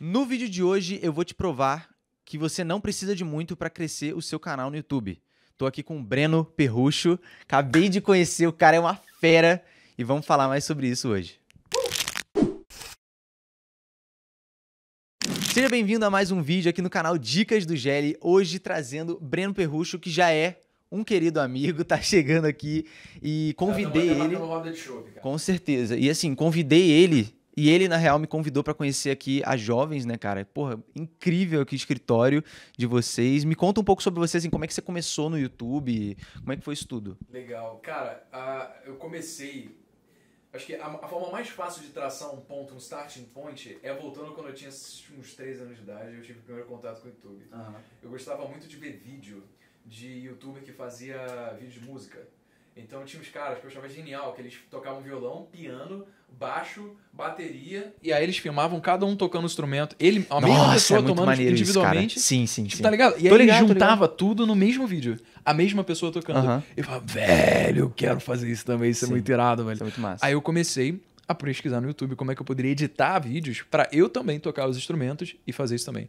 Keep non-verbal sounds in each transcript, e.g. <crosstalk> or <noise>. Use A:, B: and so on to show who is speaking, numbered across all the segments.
A: No vídeo de hoje eu vou te provar que você não precisa de muito para crescer o seu canal no YouTube. Tô aqui com o Breno Perrucho, acabei de conhecer, o cara é uma fera e vamos falar mais sobre isso hoje. Seja bem-vindo a mais um vídeo aqui no canal Dicas do Gelli, hoje trazendo Breno Perrucho, que já é um querido amigo, tá chegando aqui e convidei tá ele. Com certeza. E assim, convidei ele e ele, na real, me convidou para conhecer aqui as jovens, né, cara? Porra, incrível aqui o escritório de vocês. Me conta um pouco sobre vocês, assim, como é que você começou no YouTube, como é que foi isso tudo?
B: Legal. Cara, eu comecei. Acho que a, a, forma mais fácil de traçar um ponto, um starting point, é voltando quando eu tinha uns 3 anos de idade, eu tive o primeiro contato com o YouTube. Uhum. Eu gostava muito de ver vídeo de youtuber que fazia vídeo de música. Então tinha uns caras que eu achava genial, que eles tocavam violão, piano, baixo, bateria. E aí eles filmavam cada um tocando o instrumento. Ele, a mesma é pessoa é tomando individualmente. Isso, sim, sim, tipo, sim. Tá ligado? E aí ele juntava tudo no mesmo vídeo. A mesma pessoa tocando. Uh -huh. Eu falava, velho, eu quero fazer isso também, isso é sim. é muito irado, velho. Isso é muito massa. Aí eu comecei a pesquisar no YouTube como é que eu poderia editar vídeos para eu também tocar os instrumentos e fazer isso também.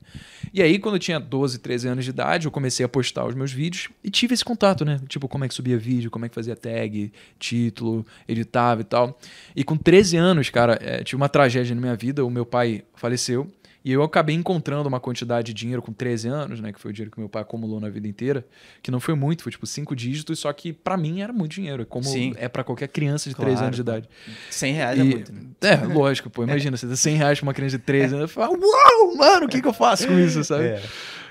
B: E aí, quando eu tinha 12, 13 anos de idade, eu comecei a postar os meus vídeos e tive esse contato, né? Tipo, como é que subia vídeo, como é que fazia tag, título, editava e tal. E com 13 anos, cara, é, tive uma tragédia na minha vida, o meu pai faleceu. E eu acabei encontrando uma quantidade de dinheiro com 13 anos, né? Que foi o dinheiro que meu pai acumulou na vida inteira, que não foi muito, foi tipo cinco dígitos, só que para mim era muito dinheiro, é como Sim. é para qualquer criança de claro. anos de idade. 100 reais é e, é muito, né? É, lógico, pô. Imagina, <laughs> é. você dá 100 reais pra uma criança de 13 anos, fala, uau, mano, o que, que eu faço com isso, <laughs> sabe? É.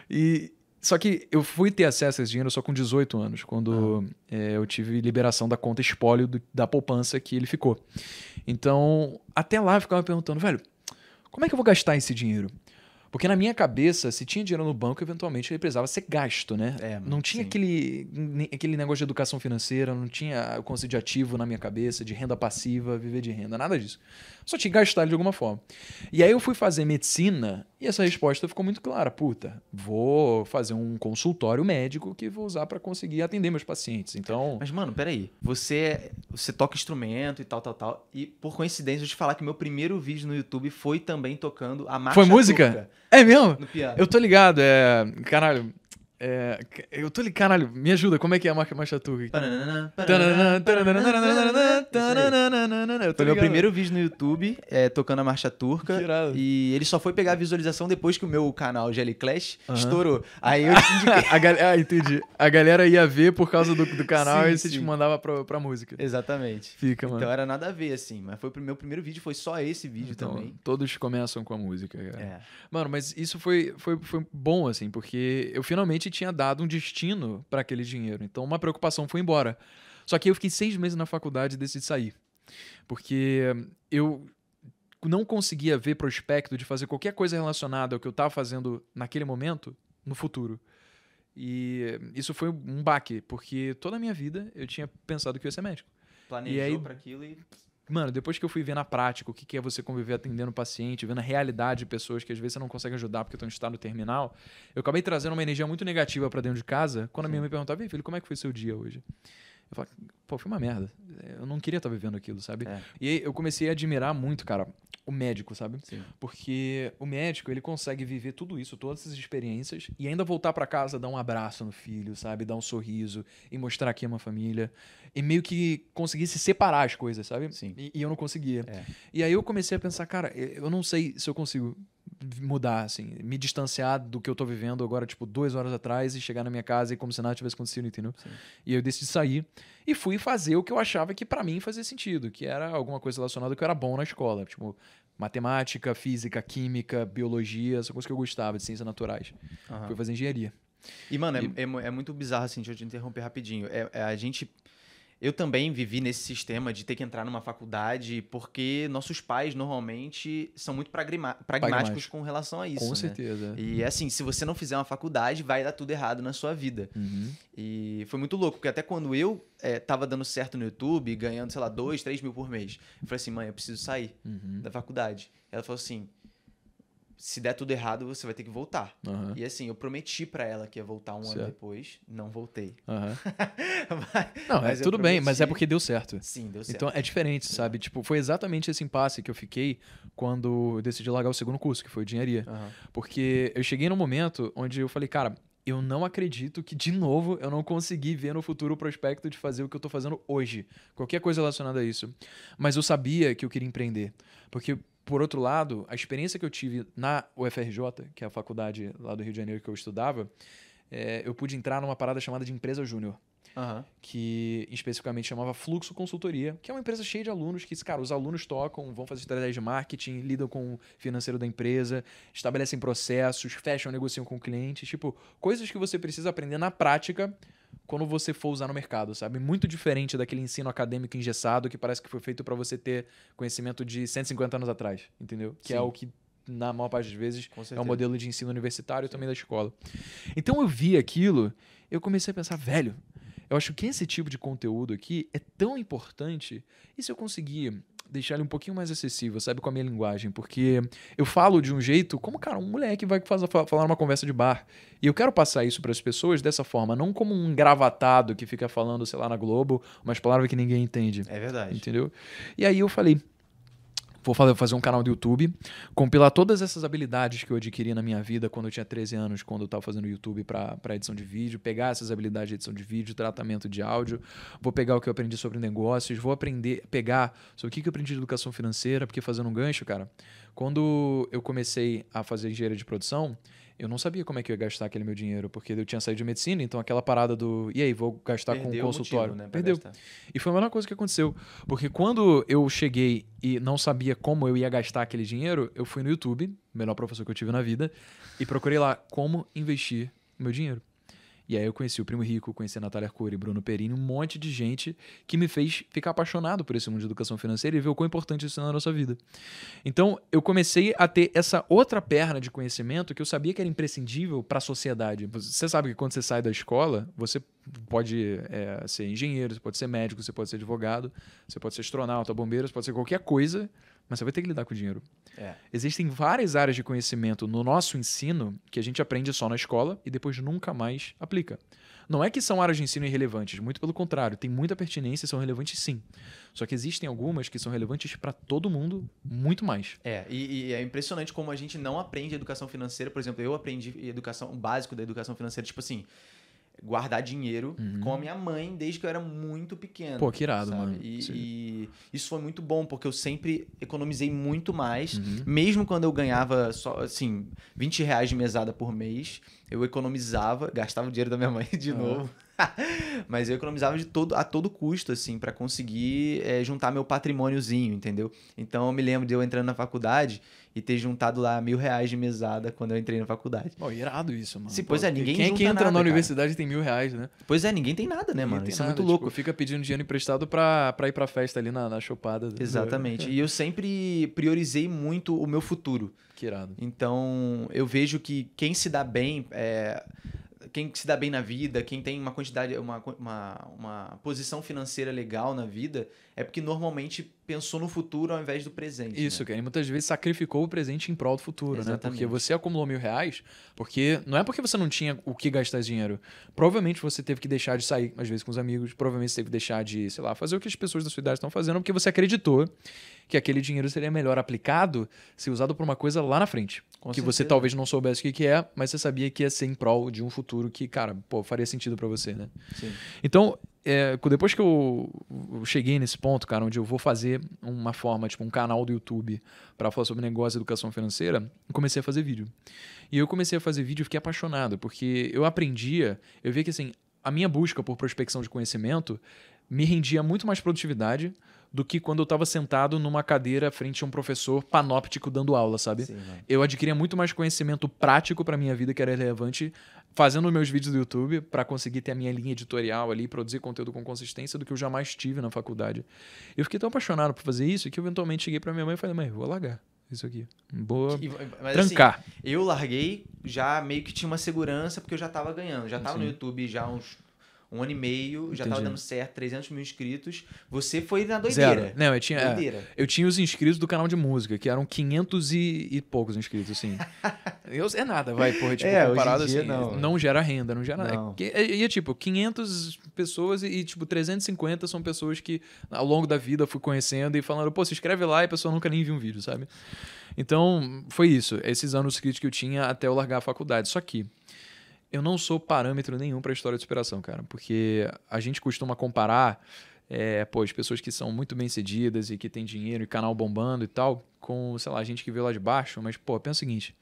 B: E, só que eu fui ter acesso a esse dinheiro só com 18 anos, quando ah. é, eu tive liberação da conta espólio do, da poupança que ele ficou. Então, até lá eu ficava perguntando, velho, como é que eu vou gastar esse dinheiro? Porque na minha cabeça, se tinha dinheiro no banco, eventualmente ele precisava ser gasto, né? É, não tinha aquele, aquele negócio de educação financeira, não tinha o conceito de ativo na minha cabeça, de renda passiva, viver de renda, nada disso. Só tinha que gastar de alguma forma. E aí eu fui fazer medicina e essa resposta ficou muito clara: puta, vou fazer um consultório médico que vou usar para conseguir atender meus pacientes. Então. Mas, mano, peraí. Você, é, você toca instrumento e
A: tal, tal, tal. E por coincidência, eu te falar que meu primeiro vídeo no YouTube foi também tocando a marcha. Foi música? Turca, é mesmo? No piano. Eu
B: tô ligado. É... Caralho, é, eu tô ali, caralho, me ajuda, como é que é a marca Marcha Turca? Foi meu primeiro
A: vídeo no YouTube é, tocando a Marcha Turca. E ele só foi pegar a visualização depois que o meu canal Jelly Clash uh -huh. estourou. Aí eu <laughs> a galera, Ah, entendi.
B: A galera ia ver por causa do, do canal sim, e você te mandava pra, pra música. Exatamente. Fica, mano. Então era nada a ver, assim. Mas foi o meu primeiro vídeo, foi só esse vídeo então, também. Todos começam com a música, cara. É. Mano, mas isso foi, foi, foi bom, assim, porque eu finalmente tinha dado um destino para aquele dinheiro. Então uma preocupação foi embora. Só que eu fiquei seis meses na faculdade e decidi sair. Porque eu não conseguia ver prospecto de fazer qualquer coisa relacionada ao que eu estava fazendo naquele momento no futuro. E isso foi um baque, porque toda a minha vida eu tinha pensado que eu ia ser médico. Planejou para aquilo e Mano, depois que eu fui ver na prática o que, que é você conviver atendendo o paciente, vendo a realidade de pessoas que às vezes você não consegue ajudar porque estão em estado terminal, eu acabei trazendo uma energia muito negativa para dentro de casa quando Sim. a minha mãe perguntava, filho, como é que foi seu dia hoje? Eu falo pô, foi uma merda. Eu não queria estar tá vivendo aquilo, sabe? É. E eu comecei a admirar muito, cara, o médico, sabe? Sim. Porque o médico, ele consegue viver tudo isso, todas essas experiências, e ainda voltar para casa, dar um abraço no filho, sabe? Dar um sorriso e mostrar que é uma família. E meio que conseguir se separar as coisas, sabe? Sim. E, e eu não conseguia. É. E aí eu comecei a pensar, cara, eu não sei se eu consigo mudar, assim, me distanciar do que eu tô vivendo agora, tipo, duas horas atrás e chegar na minha casa e como se nada tivesse acontecido, entendeu? Sim. E eu decidi sair e fui fazer o que eu achava que para mim fazia sentido, que era alguma coisa relacionada ao que eu era bom na escola, tipo, matemática, física, química, biologia, são coisas que eu gostava, de ciências naturais. Uhum. Fui fazer engenharia.
A: E, mano, é e... É, é, é, muito bizarro, assim, deixa eu te interromper rapidinho. é, é a gente eu também vivi nesse sistema de ter que entrar numa faculdade, porque nossos pais normalmente são muito pragmáticos Pragmático. com relação a isso. Com né? certeza. E uhum. assim, se você não fizer uma faculdade, vai dar tudo errado na sua vida. Uhum. E foi muito louco, porque até quando eu é, tava dando certo no YouTube, ganhando, sei lá, dois, três mil por mês, eu falei assim, mãe, eu preciso sair uhum. da faculdade. Ela falou assim se der tudo errado, você vai ter que voltar. Uhum. E assim, eu prometi para ela que ia voltar um certo. ano depois, não voltei.
B: Uhum. <laughs> mas, não, é mas é, tudo bem, mas é porque deu certo. Sim, deu então, certo. Então é diferente, Sim. sabe? Tipo, foi exatamente esse impasse que eu fiquei quando eu decidi largar o segundo curso, que foi engenharia. Uhum. Porque eu cheguei num momento onde eu falei, cara, eu não acredito que, de novo, eu não consegui ver no futuro o prospecto de fazer o que eu estou fazendo hoje. Qualquer coisa relacionada a isso. Mas eu sabia que eu queria empreender. Porque por outro lado, a experiência que eu tive na UFRJ, que é a faculdade lá do Rio de Janeiro que eu estudava, é, eu pude entrar numa parada chamada de empresa júnior. Uhum. que especificamente chamava Fluxo Consultoria, que é uma empresa cheia de alunos que, cara, os alunos tocam, vão fazer estratégia de marketing, lidam com o financeiro da empresa, estabelecem processos, fecham, negociam com clientes, tipo, coisas que você precisa aprender na prática quando você for usar no mercado, sabe? Muito diferente daquele ensino acadêmico engessado que parece que foi feito para você ter conhecimento de 150 anos atrás, entendeu? Que é Sim. é o que na maior parte das vezes é o modelo de ensino universitário e também da escola. Então eu vi aquilo, eu comecei a pensar, velho, eu acho que esse tipo de conteúdo aqui é tão importante. E se eu conseguir deixar ele um pouquinho mais acessível, sabe, com a minha linguagem, porque eu falo de um jeito como, cara, um moleque vai fazer, falar uma conversa de bar. E eu quero passar isso para as pessoas dessa forma, não como um gravatado que fica falando, sei lá, na Globo, umas palavras que ninguém entende. É verdade. Entendeu? E aí eu falei, vou fazer um canal do YouTube, compilar todas essas habilidades que eu adquiri na minha vida quando eu tinha 13 anos, quando eu estava fazendo YouTube para edição de vídeo, pegar essas habilidades de edição de vídeo, tratamento de áudio, vou pegar o que eu aprendi sobre negócios, vou aprender, pegar sobre o que eu aprendi de educação financeira, porque fazendo um gancho, cara, quando eu comecei a fazer engenharia de produção, eu não sabia como é que eu ia gastar aquele meu dinheiro, porque eu tinha saído de medicina, então aquela parada do. E aí, vou gastar Perdeu com um consultório. Motivo, né, Perdeu. Gastar. E foi a mesma coisa que aconteceu. Porque quando eu cheguei e não sabia como eu ia gastar aquele dinheiro, eu fui no YouTube, melhor professor que eu tive na vida, e procurei lá como investir meu dinheiro. E aí eu conheci o Primo Rico, conheci a Natália Arcuri, Bruno Perini, um monte de gente que me fez ficar apaixonado por esse mundo de educação financeira e ver o quão importante isso é na nossa vida. Então, eu comecei a ter essa outra perna de conhecimento que eu sabia que era imprescindível para a sociedade. Você sabe que quando você sai da escola, você pode é, ser engenheiro, você pode ser médico, você pode ser advogado, você pode ser astronauta, bombeiro, você pode ser qualquer coisa mas você vai ter que lidar com o dinheiro. É. Existem várias áreas de conhecimento no nosso ensino que a gente aprende só na escola e depois nunca mais aplica. Não é que são áreas de ensino irrelevantes, muito pelo contrário, tem muita pertinência e são relevantes sim. Só que existem algumas que são relevantes para todo mundo, muito mais.
A: É, e, e, é impressionante como a gente não aprende educação financeira. Por exemplo, eu aprendi educação, o básico da educação financeira, tipo assim, guardar dinheiro uhum. com a minha mãe desde que eu era muito pequeno. Pô,
B: que irado, sabe? mano. E, e, isso
A: foi muito bom, porque eu sempre economizei muito mais. Uhum. Mesmo quando eu ganhava só, assim, 20 reais de mesada por mês, eu economizava, gastava o dinheiro da minha mãe <laughs> de ah. novo. <laughs> Mas eu economizava de todo, a todo custo, assim, para conseguir é, juntar meu patrimôniozinho, entendeu? Então eu me lembro de eu entrando na faculdade e ter juntado lá mil reais de mesada quando eu entrei na faculdade.
B: Pô, irado isso, mano. pois Pô, é, ninguém Quem é que entra nada, na cara. universidade tem mil reais, né? Pois é, ninguém tem nada, né, ninguém mano? Isso nada, é muito tipo, louco. Fica pedindo dinheiro emprestado pra, pra ir pra festa ali na, na chupada. Né? Exatamente. <laughs> e eu
A: sempre priorizei muito o meu futuro. Que irado. Então, eu vejo que quem se dá bem é, quem se dá bem na vida, quem tem uma quantidade, uma, uma, uma posição financeira legal na vida, é porque normalmente
B: pensou no futuro ao invés do presente. Isso, né? que muitas vezes sacrificou o presente em prol do futuro, Exatamente. né? Porque você acumulou mil reais, porque não é porque você não tinha o que gastar esse dinheiro. Provavelmente você teve que deixar de sair, às vezes, com os amigos, provavelmente você teve que deixar de, sei lá, fazer o que as pessoas da sua idade estão fazendo, porque você acreditou que aquele dinheiro seria melhor aplicado se usado para uma coisa lá na frente. Com que certeza. você talvez não soubesse o que, que é, mas você sabia que ia ser em prol de um futuro que, cara, pô, faria sentido para você, né? Sim. Então, é, depois que eu, cheguei nesse ponto, cara, onde eu vou fazer uma forma, tipo um canal do YouTube para falar sobre negócio e educação financeira, comecei a fazer vídeo. E eu comecei a fazer vídeo e fiquei apaixonado, porque eu aprendia, eu via que, assim, a minha busca por prospecção de conhecimento me rendia muito mais produtividade do que quando eu estava sentado numa cadeira frente a um professor panóptico dando aula, sabe? Sim, né? Eu adquiria muito mais conhecimento prático para minha vida que era relevante fazendo meus vídeos do YouTube para conseguir ter a minha linha editorial ali, produzir conteúdo com consistência do que eu jamais tive na faculdade. Eu fiquei tão apaixonado por fazer isso que eu eventualmente cheguei para minha mãe e falei: "Mãe, vou largar isso aqui. Boa. Mas, assim, Trancar. Assim,
A: eu larguei já meio que tinha uma segurança porque eu já tava ganhando, já tava Sim. no YouTube já uns um ano e meio, já Entendi. tava dando certo, 300 mil inscritos. Você foi na doideira. Zero. Não, eu tinha, é,
B: eu tinha os inscritos do canal de música, que eram 500 e, e poucos inscritos, assim. <laughs> eu, é nada, vai, porra. Tipo, é, comparado assim, não. não gera renda, não gera é não. É, é, tipo, 500 pessoas e, e, tipo, 350 são pessoas que ao longo da vida fui conhecendo e falando, pô, se inscreve lá e a pessoa nunca nem viu um vídeo, sabe? Então, foi isso. Esses anos críticos que eu tinha até eu largar a faculdade. Só que eu não sou parâmetro nenhum para a história de superação, cara, porque a gente costuma comparar é, pô, as pessoas que são muito bem cedidas e que têm dinheiro e canal bombando e tal, com, sei lá, a gente que veio lá de baixo, mas, pô, pensa o seguinte,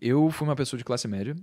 B: eu fui uma pessoa de classe média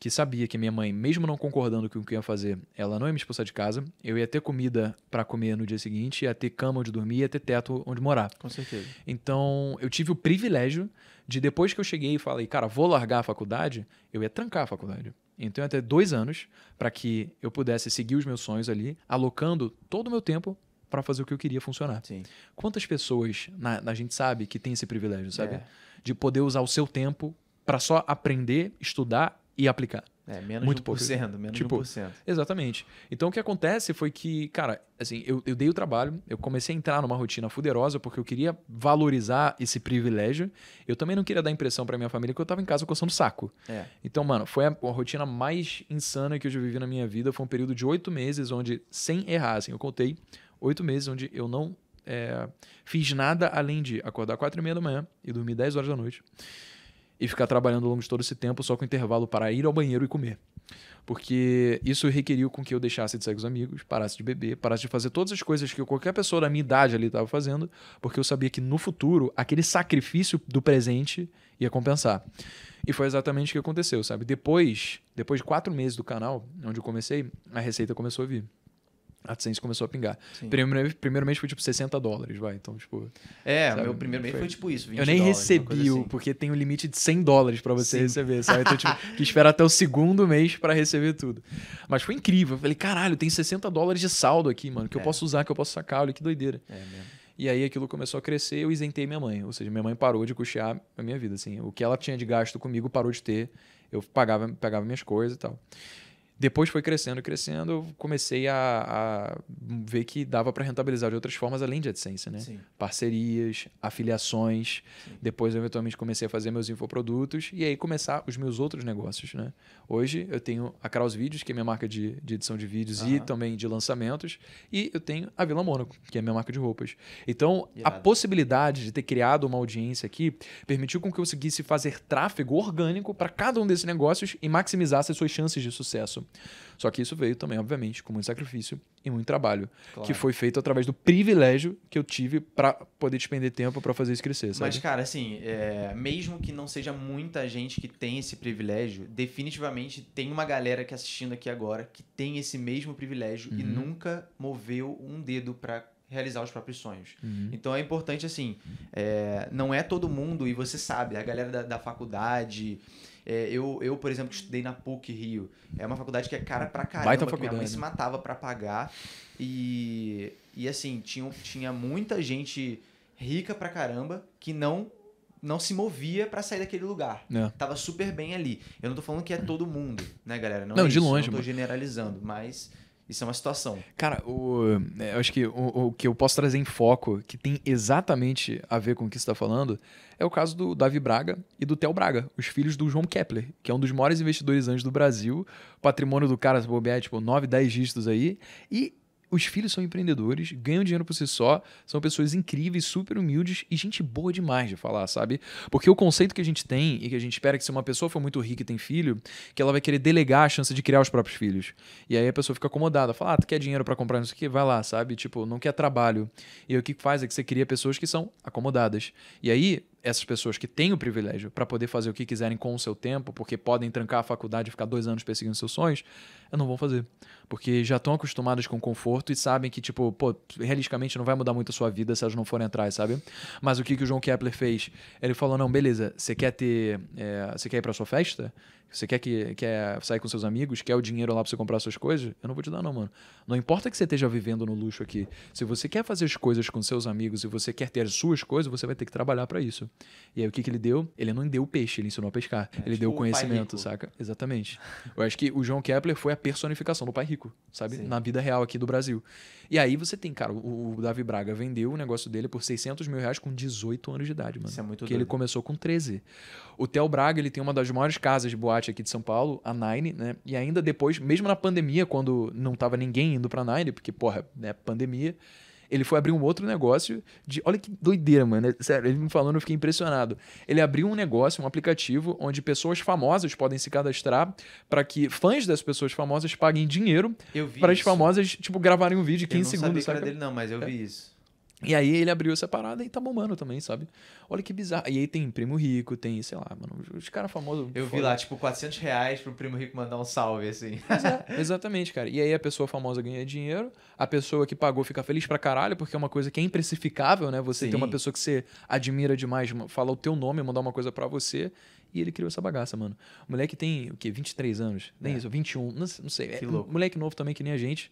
B: que sabia que minha mãe, mesmo não concordando com o que eu ia fazer, ela não ia me expulsar de casa, eu ia ter comida para comer no dia seguinte, ia ter cama onde dormir, ia ter teto onde morar. Com certeza. Então, eu tive o privilégio de depois que eu cheguei e falei, cara, vou largar a faculdade, eu ia trancar a faculdade. Então, até dois anos para que eu pudesse seguir os meus sonhos ali, alocando todo o meu tempo para fazer o que eu queria funcionar. Sim. Quantas pessoas na, a gente sabe que tem esse privilégio, sabe? É. De poder usar o seu tempo para só aprender, estudar e aplicar. É, menos muito de 1%, pouco. menos tipo, de 1%. Exatamente. Então o que acontece foi que, cara, assim, eu, eu dei o trabalho, eu comecei a entrar numa rotina fuderosa porque eu queria valorizar esse privilégio. Eu também não queria dar impressão para minha família que eu tava em casa coçando saco. É. Então, mano, foi a, a, rotina mais insana que eu já vivi na minha vida. Foi um período de oito meses onde, sem errar, assim, eu contei oito meses onde eu não é, fiz nada além de acordar quatro e meia da manhã e dormir 10 horas da noite e ficar trabalhando ao longo de todo esse tempo só com intervalo para ir ao banheiro e comer. Porque isso requeriu com que eu deixasse de sair com os amigos, parasse de beber, parasse de fazer todas as coisas que qualquer pessoa da minha idade ali estava fazendo, porque eu sabia que no futuro aquele sacrifício do presente ia compensar. E foi exatamente o que aconteceu, sabe? Depois, depois de quatro meses do canal, onde eu comecei, a receita começou a vir a AdSense começou a pingar. Primeiro, primeiramente foi tipo 60 dólares, vai. Então, tipo.
A: É, sabe? meu primeiro mês foi... foi, tipo isso. eu nem dólares, recebi,
B: assim. porque tem um limite de 100 dólares para você Sim. receber, sabe? Então, tipo, <laughs> que esperar até o segundo mês para receber tudo. Mas foi incrível. Eu falei, caralho, tem 60 dólares de saldo aqui, mano, que é. eu posso usar, que eu posso sacar. Olha que doideira. É mesmo. E aí aquilo começou a crescer eu isentei minha mãe. Ou seja, minha mãe parou de custear a minha vida, assim. O que ela tinha de gasto comigo parou de ter. Eu pagava, pegava minhas coisas e tal. Depois foi crescendo e crescendo, eu comecei a, a ver que dava para rentabilizar de outras formas além de AdSense, né? Sim. Parcerias, afiliações. Sim. Depois, eu, eventualmente, comecei a fazer meus infoprodutos e aí começar os meus outros negócios, né? Hoje, eu tenho a Kraus Vídeos, que é minha marca de, de edição de vídeos uhum. e também de lançamentos. E eu tenho a Vila Mônaco, que é minha marca de roupas. Então, Irado. a possibilidade de ter criado uma audiência aqui permitiu com que eu conseguisse fazer tráfego orgânico para cada um desses negócios e maximizasse as suas chances de sucesso. Só que isso veio também, obviamente, com muito sacrifício e muito trabalho, claro. que foi feito através do privilégio que eu tive para poder despender tempo para fazer isso crescer. Sabe? Mas,
A: cara, assim, é, mesmo que não seja muita gente que tem esse privilégio, definitivamente tem uma galera que tá assistindo aqui agora que tem esse mesmo privilégio uhum. e nunca moveu um dedo para realizar os próprios sonhos. Uhum. Então é importante, assim, é, não é todo mundo, e você sabe, a galera da, da faculdade é, eu, eu, por exemplo, estudei na PUC Rio. É uma faculdade que é cara pra caramba, Baita faculdade, minha mãe né? se matava para pagar. E, e assim, tinha, tinha muita gente rica pra caramba que não não se movia para sair daquele lugar. É. Tava super bem ali. Eu não tô falando que é todo mundo, né, galera? Não, não é de isso, longe. Não tô mano. generalizando, mas isso é uma situação.
B: Cara, o, é, eu acho que o, o, que eu posso trazer em foco, que tem exatamente a ver com o que você está falando, é o caso do Davi Braga e do Theo Braga, os filhos do João Kepler, que é um dos maiores investidores anjos do Brasil. O patrimônio do cara, se bobear, é tipo 9, 10 dígitos aí. E os filhos são empreendedores, ganham dinheiro por si só, são pessoas incríveis, super humildes e gente boa demais de falar, sabe? Porque o conceito que a gente tem e que a gente espera que se uma pessoa for muito rica e tem filho, que ela vai querer delegar a chance de criar os próprios filhos. E aí a pessoa fica acomodada, fala, ah, tu quer dinheiro para comprar isso aqui? Vai lá, sabe? Tipo, não quer trabalho. E aí, o que faz é que você cria pessoas que são acomodadas. E aí essas pessoas que têm o privilégio para poder fazer o que quiserem com o seu tempo, porque podem trancar a faculdade e ficar dois anos perseguindo seus sonhos, não vão fazer. Porque já estão acostumadas com conforto e sabem que, tipo, pô, realisticamente não vai mudar muito a sua vida se elas não forem atrás, sabe? Mas o que, que o João Kepler fez? Ele falou: não, beleza, você quer ter. É, você quer ir pra sua festa? Você quer que quer sair com seus amigos, quer o dinheiro lá para você comprar suas coisas? Eu não vou te dar não, mano. Não importa que você esteja vivendo no luxo aqui. Se você quer fazer as coisas com seus amigos e você quer ter as suas coisas, você vai ter que trabalhar para isso. E aí o que que ele deu? Ele não deu peixe, ele ensinou a pescar. É, ele tipo deu conhecimento, saca? Exatamente. Eu acho que o João Kepler foi a personificação do pai rico, sabe? Sim. Na vida real aqui do Brasil. E aí você tem, cara, o, o Davi Braga vendeu o negócio dele por 600 mil reais com 18 anos de idade, mano. Isso é muito Que ele começou com 13. O Theo Braga, ele tem uma das maiores casas de boate aqui de São Paulo, a Nine, né? E ainda depois, mesmo na pandemia, quando não tava ninguém indo pra Nine, porque, porra, né, pandemia, ele foi abrir um outro negócio de. Olha que doideira, mano. É sério, ele me falando, eu fiquei impressionado. Ele abriu um negócio, um aplicativo, onde pessoas famosas podem se cadastrar para que fãs das pessoas famosas paguem dinheiro para as famosas, tipo, gravarem um vídeo de 15 eu não segundos. Não sabia dele, não, mas eu é. vi isso. E aí ele abriu essa parada e tá bombando também, sabe? Olha que bizarro. E aí tem Primo Rico, tem, sei lá, mano, os caras famosos. Eu foda. vi lá, tipo, 400 reais pro Primo Rico mandar um salve, assim. É, <laughs> exatamente, cara. E aí a pessoa famosa ganha dinheiro, a pessoa que pagou fica feliz pra caralho, porque é uma coisa que é imprecificável, né? Você Sim. ter uma pessoa que você admira demais, falar o teu nome, mandar uma coisa para você. E ele criou essa bagaça, mano. O moleque tem o quê? 23 anos? Nem é. isso, 21, não, não sei. Que é, Moleque novo também, que nem a gente.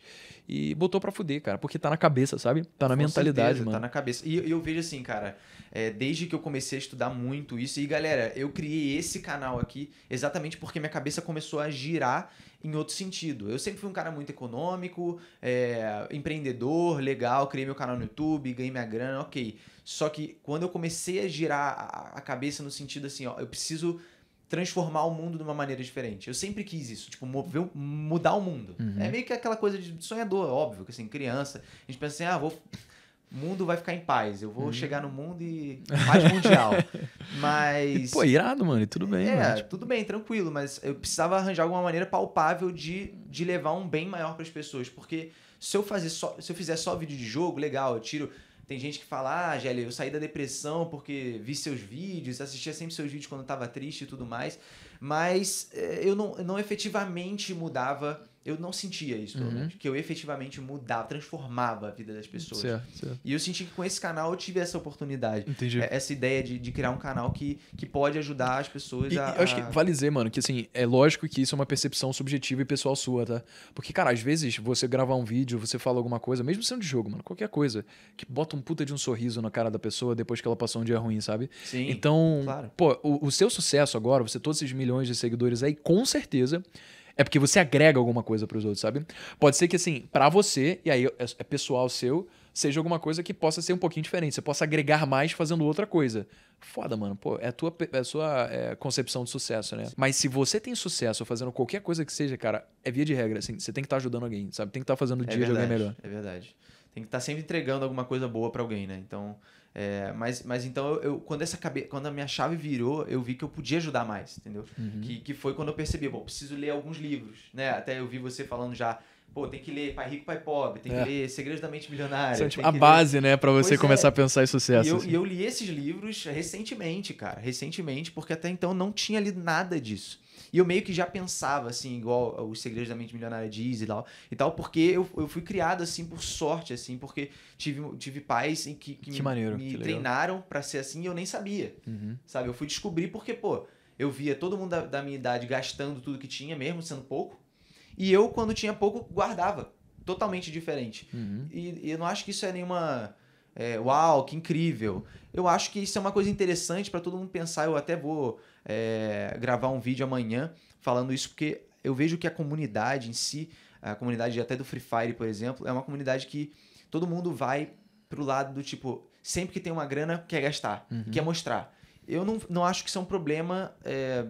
B: E botou pra fuder, cara, porque tá na cabeça, sabe? Tá na Com mentalidade, certeza, tá mano. Tá na
A: cabeça. E eu vejo assim, cara, é, desde que eu comecei a estudar muito isso. E galera, eu criei esse canal aqui exatamente porque minha cabeça começou a girar em outro sentido. Eu sempre fui um cara muito econômico, é, empreendedor, legal, criei meu canal no YouTube, ganhei minha grana, ok. Só que quando eu comecei a girar a, cabeça no sentido assim, ó, eu preciso transformar o mundo de uma maneira diferente. Eu sempre quis isso, tipo, mover, mudar o mundo. Uhum. É meio que aquela coisa de sonhador, óbvio, que assim, criança, a gente pensa assim, ah, vou mundo vai ficar em paz. Eu vou hum. chegar no mundo e paz mundial. <laughs> mas. Pô, irado,
B: mano. E tudo bem, É, mano, tipo...
A: tudo bem, tranquilo. Mas eu precisava arranjar alguma maneira palpável de, de levar um bem maior para as pessoas. Porque se eu, fazer só, se eu fizer só vídeo de jogo, legal, eu tiro. Tem gente que fala, ah, Gélia, eu saí da depressão porque vi seus vídeos, assistia sempre seus vídeos quando estava triste e tudo mais. Mas eh, eu não, não efetivamente mudava eu não sentia isso, pelo uhum. menos. Que eu efetivamente mudava, transformava a vida das pessoas. Certo, certo. E eu senti que com esse canal eu tive essa oportunidade. Entendi. É, essa ideia de, de criar um canal que, que pode ajudar as pessoas e, a. Eu acho que vale
B: dizer, mano, que assim, é lógico que isso é uma percepção subjetiva e pessoal sua, tá? Porque, cara, às vezes você gravar um vídeo, você fala alguma coisa, mesmo sendo de jogo, mano, qualquer coisa, que bota um puta de um sorriso na cara da pessoa depois que ela passou um dia ruim, sabe? Sim. Então, claro. pô, o, o seu sucesso agora, você, todos esses milhões de seguidores aí, com certeza é porque você agrega alguma coisa para os outros, sabe? Pode ser que, assim, para você, e aí é, é pessoal seu, seja alguma coisa que possa ser um pouquinho diferente. Você possa agregar mais fazendo outra coisa. Foda, mano. Pô, é a tua, é a sua é, concepção de sucesso, né? Mas se você tem sucesso fazendo qualquer coisa que seja, cara, é via de regra, assim. Você tem que estar tá ajudando alguém, sabe? Tem que estar tá fazendo o é dia verdade, de alguém melhor.
A: É verdade. Tem que estar tá sempre entregando alguma coisa boa para alguém, né? Então, é, mas, mas então, eu, eu, quando, essa cabe... quando a minha chave virou, eu vi que eu podia ajudar mais, entendeu? Uhum. Que, que foi quando eu percebi, bom, preciso ler alguns livros, né? Até eu vi você falando já pô, tem que ler Pai Rico, Pai Pobre, tem é. que ler Segredos da Mente Milionária. É tipo a base, ler... né, para você pois é. começar é. a pensar em sucesso. E eu, assim. e eu, li esses livros recentemente, cara, recentemente, porque até então não tinha lido nada disso. E eu meio que já pensava, assim, igual ah, os segredos da mente milionária diz e tal, e tal porque eu, eu fui criado, assim, por sorte, assim, porque tive, tive pais que, que, que me, maneiro, me que treinaram para ser assim e eu nem sabia, uhum. sabe? Eu fui descobrir porque, pô, eu via todo mundo da, da minha idade gastando tudo que tinha, mesmo sendo pouco, e eu, quando tinha pouco, guardava totalmente diferente. Uhum. E, e, eu não acho que isso é nenhuma é, uau, que incrível. Eu acho que isso é uma coisa interessante para todo mundo pensar. Eu até vou é, gravar um vídeo amanhã falando isso, porque eu vejo que a comunidade em si, a comunidade até do Free Fire, por exemplo, é uma comunidade que todo mundo vai pro lado do tipo, sempre que tem uma grana, quer gastar, uhum. quer mostrar. Eu não, não acho que isso é um problema. É,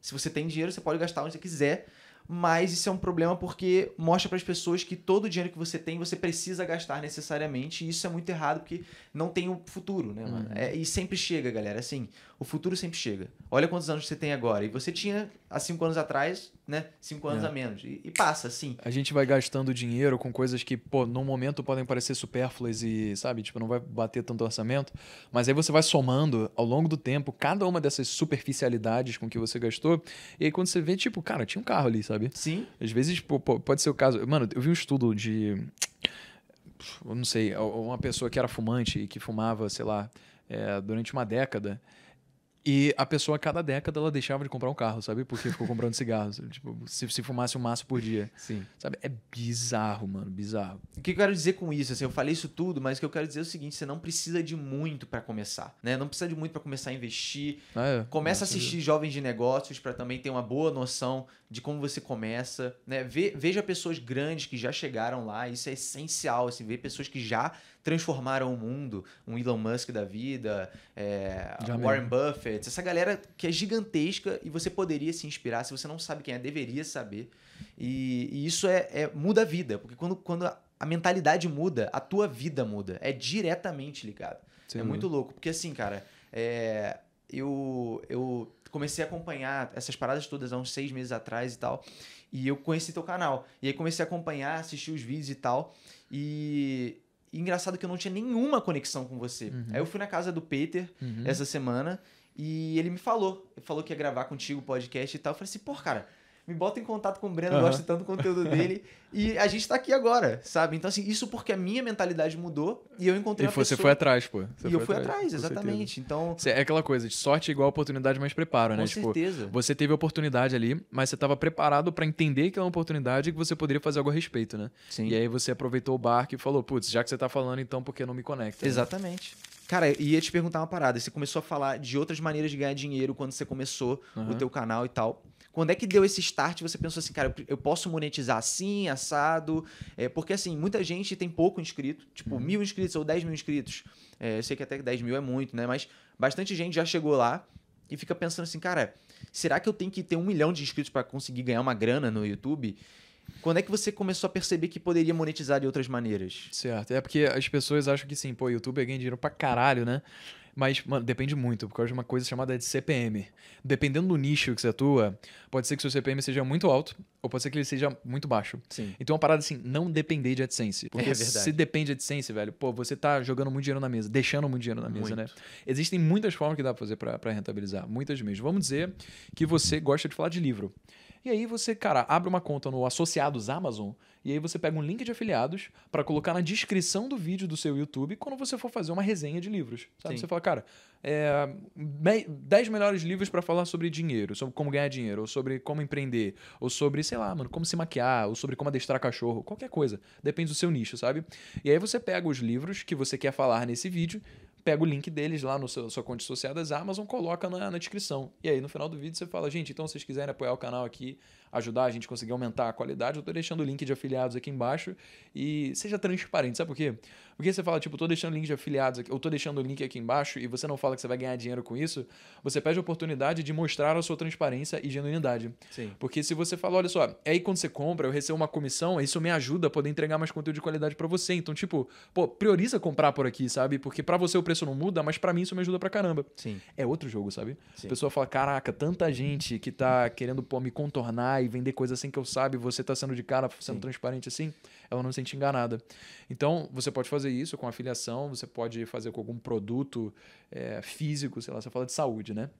A: se você tem dinheiro, você pode gastar onde você quiser mas isso é um problema porque mostra para as pessoas que todo o dinheiro que você tem você precisa gastar necessariamente, e isso é muito errado porque não tem um futuro, né, mano? Uhum. É, e sempre chega, galera, assim, o futuro sempre chega. Olha quantos anos você tem agora, e você tinha há cinco anos atrás, né, cinco anos é. a menos, e, e, passa, assim.
B: A gente vai gastando dinheiro com coisas que, pô, num momento podem parecer supérfluas e, sabe, tipo, não vai bater tanto orçamento, mas aí você vai somando ao longo do tempo cada uma dessas superficialidades com que você gastou, e aí quando você vê, tipo, cara, tinha um carro ali, sabe? sabe? Sim. Às vezes pô, pode ser o caso. Mano, eu vi um estudo de. Eu não sei, uma pessoa que era fumante e que fumava, sei lá, é, durante uma década. E a pessoa, a cada década, ela deixava de comprar um carro, sabe? Porque ficou comprando <laughs> cigarros. Tipo, se, se, fumasse um maço por dia. Sim. Sabe? É bizarro, mano. Bizarro.
A: O que eu quero dizer com isso? Assim, eu falei isso tudo, mas o que eu quero dizer é o seguinte: você não precisa de muito para começar. né? Não precisa de muito para começar a investir. Ah, é. Começa a assistir jovens de negócios para também ter uma boa noção de como você começa. Né? Ve veja pessoas grandes que já chegaram lá. Isso é essencial. Assim, ver pessoas que já transformaram o mundo, um Elon Musk da vida, é, Warren Buffett, essa galera que é gigantesca e você poderia se inspirar, se você não sabe quem é, deveria saber. E, e isso é, é, muda a vida, porque quando, quando a, a mentalidade muda, a tua vida muda. É diretamente ligado. Sim. É muito louco, porque assim, cara, é, eu, eu comecei a acompanhar essas paradas todas há uns seis meses atrás e tal. E eu conheci teu canal. E aí comecei a acompanhar, assistir os vídeos e tal. E, engraçado que eu não tinha nenhuma conexão com você. Uhum. Aí eu fui na casa do Peter uhum. essa semana e ele me falou. Ele falou que ia gravar contigo o podcast e tal. Eu falei assim, pô, cara, me bota em contato com o Breno, uhum. gosto tanto do conteúdo dele. <laughs> e a gente tá aqui agora, sabe? Então, assim, isso porque a minha mentalidade mudou e eu encontrei e foi, pessoa... Você foi atrás, pô. Você e eu fui atrás, atrás exatamente.
B: Então... É aquela coisa, de sorte é igual oportunidade mais preparo, né? Com tipo, certeza. Você teve a oportunidade ali, mas você tava preparado para entender que é uma oportunidade e que você poderia fazer algo a respeito, né? Sim. E aí você aproveitou o barco e falou, putz, já que você tá falando, então por que não me conecta? Né? Exatamente. Né?
A: Cara, ia te perguntar uma parada. Você começou a falar de outras maneiras de ganhar dinheiro quando você começou uhum. o teu canal e tal. Quando é que deu esse start? Você pensou assim, cara, eu posso monetizar assim, assado? É, porque assim, muita gente tem pouco inscrito, tipo uhum. mil inscritos ou dez mil inscritos. É, eu sei que até dez mil é muito, né? Mas bastante gente já chegou lá e fica pensando assim, cara, será que eu tenho que ter um milhão de inscritos para conseguir ganhar uma grana no YouTube? Quando é que você começou a perceber
B: que poderia monetizar de outras maneiras? Certo. É porque as pessoas acham que sim, pô, YouTube é ganha dinheiro pra caralho, né? Mas, mano, depende muito, por causa de uma coisa chamada de CPM. Dependendo do nicho que você atua, pode ser que seu CPM seja muito alto ou pode ser que ele seja muito baixo. Sim. Então, é uma parada assim, não depender de AdSense. É porque é verdade. se depende de AdSense, velho, pô, você tá jogando muito dinheiro na mesa, deixando muito dinheiro na mesa, né? muito. né? Existem muitas formas que dá pra fazer para rentabilizar, muitas mesmo. Vamos dizer que você gosta de falar de livro. E aí você, cara, abre uma conta no Associados Amazon e aí você pega um link de afiliados para colocar na descrição do vídeo do seu YouTube quando você for fazer uma resenha de livros. Sabe? Você fala, cara, é, 10 melhores livros para falar sobre dinheiro, sobre como ganhar dinheiro, ou sobre como empreender, ou sobre, sei lá, mano, como se maquiar, ou sobre como adestrar cachorro, qualquer coisa. Depende do seu nicho, sabe? E aí você pega os livros que você quer falar nesse vídeo pega o link deles lá no seu, sua conta associada à Amazon, coloca na, na descrição. E aí no final do vídeo você fala, gente, então se vocês quiserem apoiar o canal aqui, ajudar a gente a conseguir aumentar a qualidade, eu estou deixando o link de afiliados aqui embaixo e seja transparente, sabe por quê? Porque você fala, tipo, estou deixando o link de afiliados aqui, eu estou deixando o link aqui embaixo e você não fala que você vai ganhar dinheiro com isso, você perde a oportunidade de mostrar a sua transparência e genuinidade. Sim. Porque se você fala, olha só, é aí quando você compra, eu recebo uma comissão, isso me ajuda a poder entregar mais conteúdo de qualidade para você. Então, tipo, pô, prioriza comprar por aqui, sabe? Porque para você o preço não muda, mas para mim isso me ajuda pra caramba. Sim. É outro jogo, sabe? Sim. A pessoa fala, caraca, tanta gente que tá querendo pô, me contornar enganar e vender coisa assim que eu sabe, você tá sendo de cara, sendo Sim. transparente assim, ela não se sente enganada. Então, você pode fazer isso com afiliação, você pode fazer com algum produto é, físico, sei lá, você fala de saúde, né?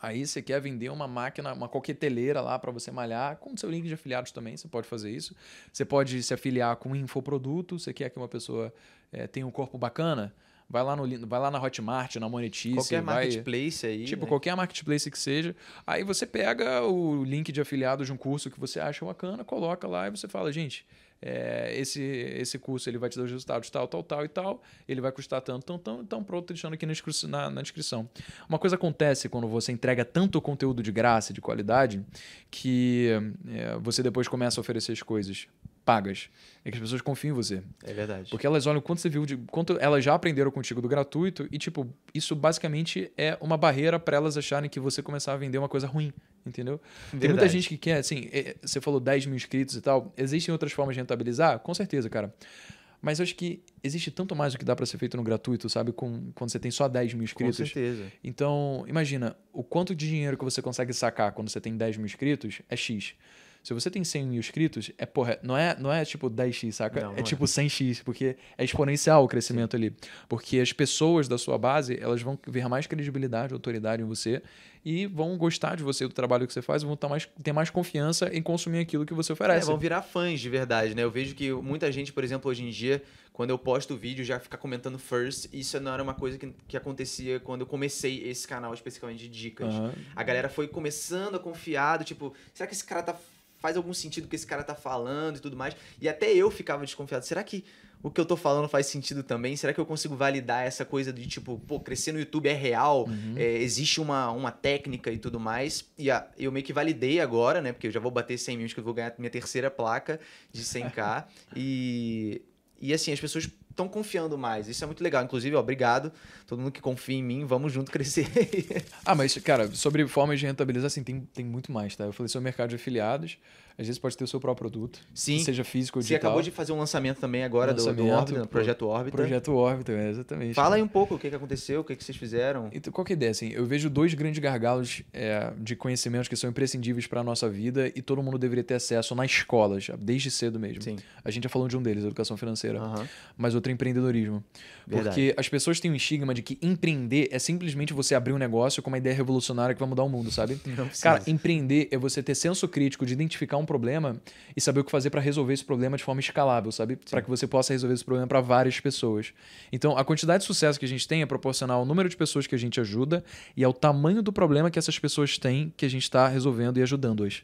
B: Aí você quer vender uma máquina, uma coqueteleira lá para você malhar, com seu link de afiliados também, você pode fazer isso. Você pode se afiliar com um infoproduto, você quer que uma pessoa é, tenha um corpo bacana, Vai lá, no, vai lá na Hotmart, na Monetize. Qualquer vai, marketplace aí. Tipo, né? qualquer marketplace que seja. Aí você pega o link de afiliado de um curso que você acha bacana, coloca lá e você fala, gente, é, esse, esse curso ele vai te dar os resultados tal, tal, tal e tal, ele vai custar tanto, tanto, tanto, então pronto, tô deixando aqui na, na, na, descrição. Uma coisa acontece quando você entrega tanto conteúdo de graça, de qualidade, que é, você depois começa a oferecer as coisas pagas. É que as pessoas confiam em você. É verdade. Porque elas olham quanto você viu, de, quanto elas já aprenderam contigo do gratuito e, tipo, isso basicamente é uma barreira para elas acharem que você começar a vender uma coisa ruim, entendeu? Verdade. Tem muita gente que quer, assim, é, você falou 10 mil inscritos e tal. Existem outras formas de rentabilizar? Com certeza, cara. Mas eu acho que existe tanto mais o que dá para ser feito no gratuito, sabe? Com, quando você tem só 10 mil inscritos. Com certeza. Então, imagina, o quanto de dinheiro que você consegue sacar quando você tem 10 mil inscritos é X. Se você tem 100 mil inscritos, é porra, não é, não é tipo 10x, saca? Não, é, é. tipo 100x, porque é exponencial o crescimento Sim. ali. Porque as pessoas da sua base, elas vão ver mais credibilidade, autoridade em você e vão gostar de você, do trabalho que você faz, vão tá mais, ter mais confiança em consumir aquilo que você é, oferece. É, vão
A: virar fãs de verdade, né? Eu vejo que muita gente, por exemplo, hoje em dia, quando eu posto vídeo, já fica comentando first. Isso não era uma coisa que, que acontecia quando eu comecei esse canal, especificamente de dicas. Uhum. A galera foi começando a confiar, tipo, será que esse cara tá faz algum sentido que esse cara tá falando e tudo mais. E até eu ficava desconfiado. Será que o que eu tô falando faz sentido também? Será que eu consigo validar essa coisa de tipo, pô, crescer no YouTube é real, uhum. é, existe uma, uma técnica e tudo mais? E a, eu meio que validei agora, né? Porque eu já vou bater 100 mil, que eu vou ganhar minha terceira placa de 100k. <laughs> e, e assim, as pessoas estão confiando mais. Isso é muito legal. Inclusive, ó, obrigado.
B: Todo mundo que confia em mim, vamos junto crescer. ah, mas, cara, sobre formas de rentabilizar, assim, tem, tem muito mais, tá? Eu falei sobre o mercado de afiliados. Às vezes pode ter o seu próprio produto, Sim. seja físico ou digital. Você acabou de
A: fazer um lançamento também agora lançamento, do, Orbita, pro, Projeto Órbita. Projeto
B: Órbita, é, exatamente. Fala aí um pouco o que, que aconteceu, o que, que vocês fizeram. Então, qual que é a ideia? Assim, eu vejo dois grandes gargalos é, de conhecimentos que são imprescindíveis para a nossa vida e todo mundo deveria ter acesso nas escolas, desde cedo mesmo. Sim. A gente já falou de um deles, educação financeira, uhum. mas outro é empreendedorismo. Verdade. Porque as pessoas têm um estigma de que empreender é simplesmente você abrir um negócio com uma ideia revolucionária que vai mudar o mundo, sabe? Não Cara, empreender é você ter senso crítico de identificar um problema e saber o que fazer para resolver esse problema de forma escalável, sabe? Para que você possa resolver esse problema para várias pessoas. Então, a quantidade de sucesso que a gente tem é proporcional ao número de pessoas que a gente ajuda e ao tamanho do problema que essas pessoas têm que a gente está resolvendo e ajudando as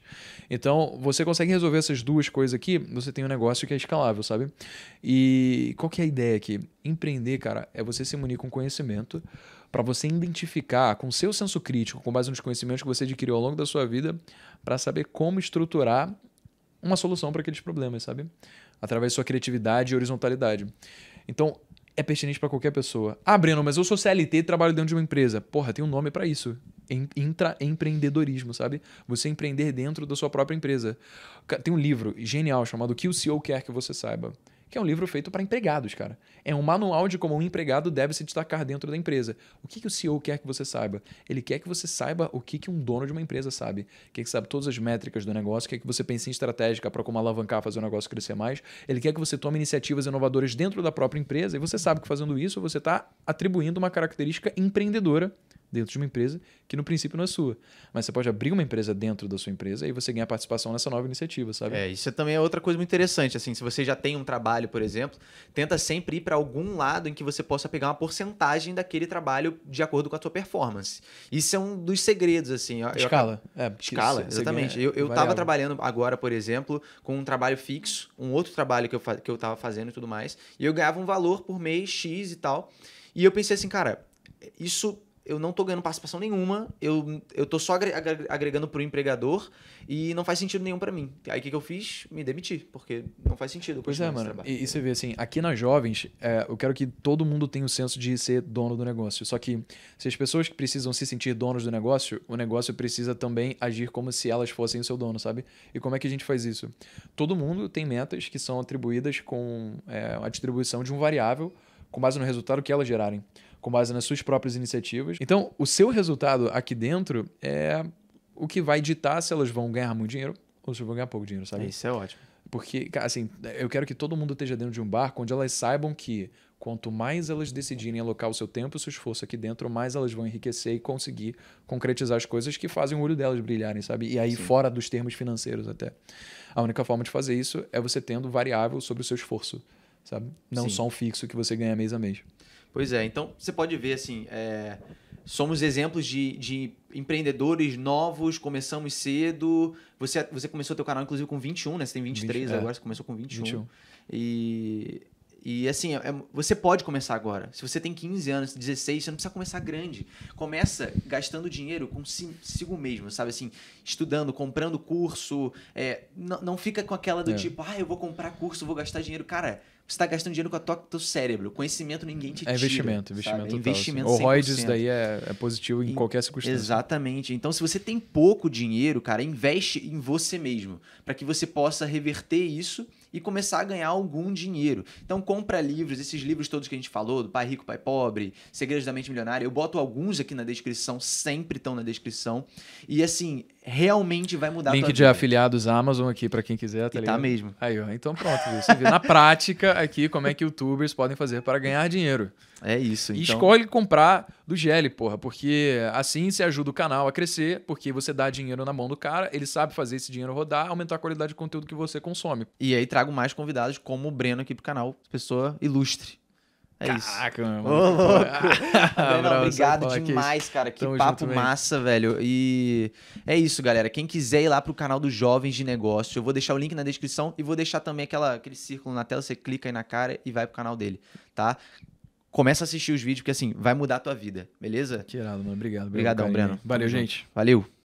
B: Então, você consegue resolver essas duas coisas aqui, você tem um negócio que é escalável, sabe? E qual que é a ideia aqui? Empreender, cara, é você se munir com conhecimento para você identificar com seu senso crítico, com base nos conhecimentos que você adquiriu ao longo da sua vida, para saber como estruturar uma solução para aqueles problemas, sabe? Através de sua criatividade e horizontalidade. Então, é pertinente para qualquer pessoa. Ah, Breno, mas eu sou CLT e trabalho dentro de uma empresa. Porra, tem um nome para isso. empreendedorismo, sabe? Você empreender dentro da sua própria empresa. Tem um livro genial chamado Que o CEO Quer Que Você Saiba que é um livro feito para empregados, cara. É um manual de como um empregado deve se destacar dentro da empresa. O que, que o CEO quer que você saiba? Ele quer que você saiba o que, que um dono de uma empresa sabe. Quer que sabe todas as métricas do negócio, quer que você pense em estratégica para como alavancar, fazer o negócio crescer mais. Ele quer que você tome iniciativas inovadoras dentro da própria empresa e você sabe que fazendo isso você está atribuindo uma característica empreendedora dentro de uma empresa que no princípio não é sua. Mas você pode abrir uma empresa dentro da sua empresa e você ganhar participação nessa nova iniciativa, sabe? É, isso também é outra coisa muito interessante, assim, se você
A: já tem um trabalho, por exemplo, tenta sempre ir para algum lado em que você possa pegar uma porcentagem daquele trabalho de acordo com a sua performance. Isso é um dos segredos, assim. Eu, escala. É, eu... É, escala, exatamente. Eu, eu trabalhando agora, por exemplo, com um trabalho fixo, um outro trabalho que eu, que eu tava fazendo e tudo mais, e eu ganhava um valor por mês X e tal, e eu pensei assim, cara, isso eu não tô ganhando participação nenhuma, eu, eu tô só agregando pro empregador e não faz sentido nenhum para mim. Aí o que, que eu fiz? Me demiti, porque não faz sentido.
B: Pois é, mano. E, e, você vê assim, aqui nas jovens, é, eu quero que todo mundo tenha o senso de ser dono do negócio. Só que se as pessoas que precisam se sentir donos do negócio, o negócio precisa também agir como se elas fossem o seu dono, sabe? E como é que a gente faz isso? Todo mundo tem metas que são atribuídas com é, a distribuição de um variável com base no resultado que elas gerarem com base nas suas próprias iniciativas. Então, o seu resultado aqui dentro é o que vai ditar se elas vão ganhar muito dinheiro ou se vão ganhar pouco dinheiro, sabe? Isso é ótimo. Porque, assim, eu quero que todo mundo esteja dentro de um barco onde elas saibam que quanto mais elas decidirem alocar o seu tempo e o seu esforço aqui dentro, mais elas vão enriquecer e conseguir concretizar as coisas que fazem o olho delas brilharem, sabe? E aí, Sim. fora dos termos financeiros até. A única forma de fazer isso é você tendo variável sobre o seu esforço, sabe? Não Sim. só um fixo que você ganha mês a mês.
A: Pois é, então você pode ver assim, é, somos exemplos de, de empreendedores novos, começamos cedo. Você, é, você começou teu canal, inclusive, com 21, né? Você tem 23 20, é. agora, é. você começou com 21. 21. E, e assim, é, você pode começar agora. Se você tem 15 anos, 16, você não precisa começar grande. Começa gastando dinheiro consigo mesmo, sabe? Assim, estudando, comprando curso. É, não, não fica com aquela do é. tipo, ah, eu vou comprar curso, vou gastar dinheiro. Cara, você está gastando dinheiro com a toca do teu cérebro. Conhecimento ninguém te é tira. É investimento, investimento. Sabe? É total, assim. investimento assim. O ROI daí é, é positivo em, em, qualquer circunstância. Exatamente. Então, se você tem pouco dinheiro, cara, investe em você mesmo. para que você possa reverter isso e começar a ganhar algum dinheiro. Então, compra livros, esses livros todos que a gente falou, do Pai Rico, Pai Pobre, Segredos da Mente Milionária. Eu boto alguns aqui na descrição, sempre estão na descrição. E assim,
B: realmente vai mudar Link a tua de vida. afiliados Amazon aqui para quem quiser, tá e tá ligado? Tá mesmo. Aí, ó, então pronto, viu? Você vê na prática aqui como é que youtubers podem fazer para ganhar dinheiro. É isso, então. E escolhe comprar do GL, porra, porque assim você ajuda o canal a crescer, porque você dá dinheiro na mão do cara, ele sabe fazer esse dinheiro rodar, aumentar a qualidade de conteúdo que você consome. E aí trago mais convidados como o Breno aqui pro canal, pessoa
A: ilustre. É Caraca, isso. Ô, louco. <laughs> obrigado demais, cara. Que Tamo papo massa, velho. E é isso, galera. Quem quiser ir lá pro canal dos Jovens de Negócio, eu vou deixar o link na descrição e vou deixar também aquela, aquele círculo na tela. Você clica aí na cara e vai pro canal dele, tá? Começa a assistir os vídeos, porque assim, vai mudar a tua vida, beleza? Tirado, mano. Obrigado. Obrigadão, Breno. Valeu, gente. Valeu.